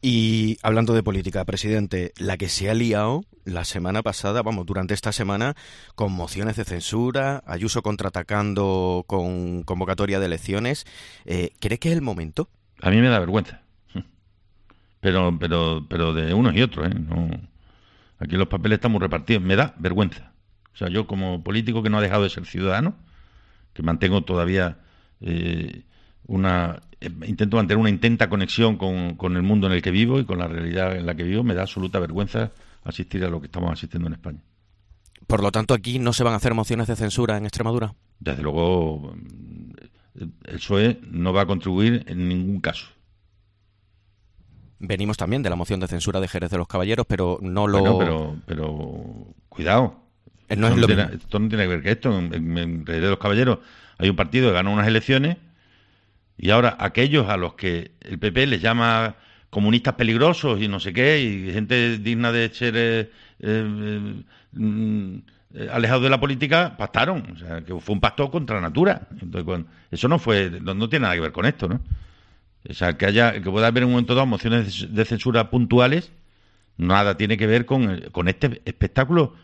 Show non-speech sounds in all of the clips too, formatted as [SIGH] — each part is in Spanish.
Y hablando de política, presidente, la que se ha liado la semana pasada, vamos, durante esta semana, con mociones de censura, Ayuso contraatacando con convocatoria de elecciones, ¿crees eh, ¿cree que es el momento? A mí me da vergüenza. Pero, pero, pero de unos y otros, ¿eh? Aquí los papeles están muy repartidos. Me da vergüenza. O sea, yo como político que no ha dejado de ser ciudadano, que mantengo todavía eh, una eh, intento mantener una intenta conexión con, el mundo en el que vivo y con la realidad en la que vivo. Me da absoluta vergüenza asistir a lo que estamos asistiendo en España. Por lo tanto, aquí no se van a hacer mociones de censura en Extremadura. Desde luego, mm, el PSOE no va a contribuir en ningún caso. Venimos también de la moción de censura de Jerez de los Caballeros, pero no lo. pero, pero cuidado. Eh, esto, no tiene, que ver con esto. En, en Jerez de los Caballeros hay un partido que gana unas elecciones y ahora aquellos a los que el PP les llama comunistas peligrosos y no sé qué, y gente digna de ser eh, eh, mm, eh, alejado de la política, pactaron. O sea, que fue un pacto contra la natura. Entonces, eso no fue, no, tiene nada que ver con esto, ¿no? O sea, que haya, que pueda haber en un momento dado mociones de censura puntuales, nada tiene que ver con, con este espectáculo,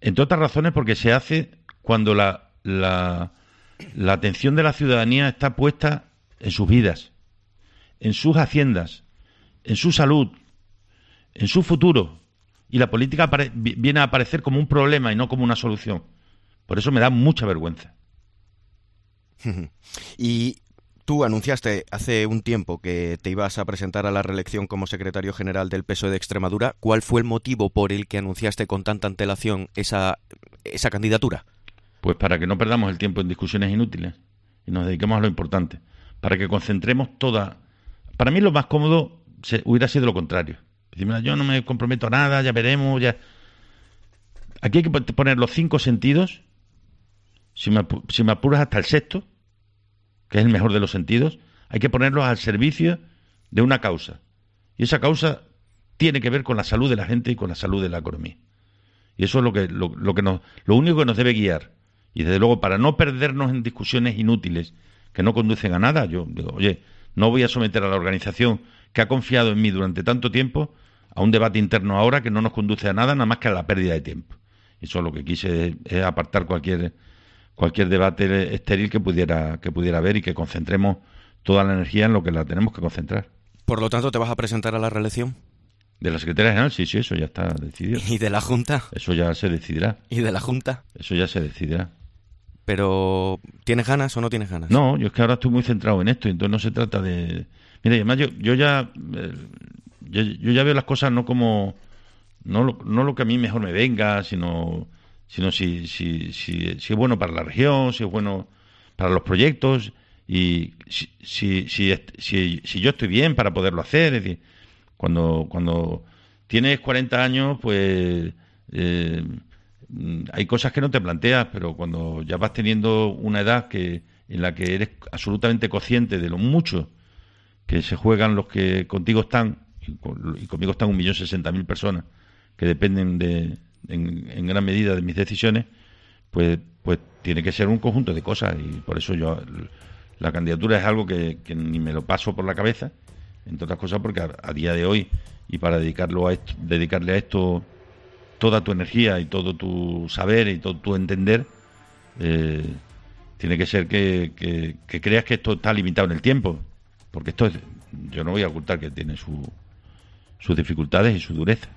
entre otras razones porque se hace cuando la, la, la atención de la ciudadanía está puesta en sus vidas, en sus haciendas, en su salud, en su futuro. Y la política viene a aparecer como un problema y no como una solución. Por eso me da mucha vergüenza. [LAUGHS] y tú anunciaste hace un tiempo que te ibas a presentar a la reelección como secretario general del PSOE de Extremadura. ¿Cuál fue el motivo por el que anunciaste con tanta antelación esa, esa candidatura? Pues para que no perdamos el tiempo en discusiones inútiles y nos dediquemos a lo importante para que concentremos toda. Para mí lo más cómodo se, hubiera sido lo contrario. yo no me comprometo a nada, ya veremos, ya. Aquí hay que poner los cinco sentidos, si me, apuras hasta el sexto, que es el mejor de los sentidos, hay que ponerlos al servicio de una causa. Y esa causa tiene que ver con la salud de la gente y con la salud de la economía. Y eso es lo que, lo que nos, lo único que nos debe guiar. Y desde luego, para no perdernos en discusiones inútiles que no conducen a nada. Yo digo, oye, no voy a someter a la organización que ha confiado en mí durante tanto tiempo a un debate interno ahora que no nos conduce a nada, nada más que a la pérdida de tiempo. Y eso lo que quise es apartar cualquier, cualquier debate estéril que pudiera, que pudiera haber y que concentremos toda la energía en lo que la tenemos que concentrar. Por lo tanto, ¿te vas a presentar a la reelección? De la Secretaría General, sí, sí, eso ya está decidido. ¿Y de la Junta? Eso ya se decidirá. ¿Y de la Junta? Eso ya se decidirá pero ¿tienes ganas o no tienes ganas? No, yo es que ahora estoy muy centrado en esto, entonces no se trata de... Mira, además yo, yo ya... Eh, yo, ya veo las cosas no como... No lo, que a mí mejor me venga, sino, sino si, si, si, es bueno para la región, si es bueno para los proyectos y si, si, si, yo estoy bien para poderlo hacer. Es decir, cuando, cuando tienes 40 años, pues eh, Mm, hay cosas que no te planteas, pero cuando ya vas teniendo una edad en la que eres absolutamente consciente de lo mucho que se juegan los que contigo están, y, conmigo están un millón sesenta mil personas que dependen de, en, gran medida de mis decisiones, pues, pues tiene que ser un conjunto de cosas y por eso yo la candidatura es algo que, ni me lo paso por la cabeza, entre otras cosas porque a, día de hoy y para dedicarlo a dedicarle a esto toda tu energía y todo tu saber y todo tu entender, eh, tiene que ser que, creas que esto está limitado en el tiempo. Porque esto yo no voy a ocultar que tiene sus dificultades y su dureza.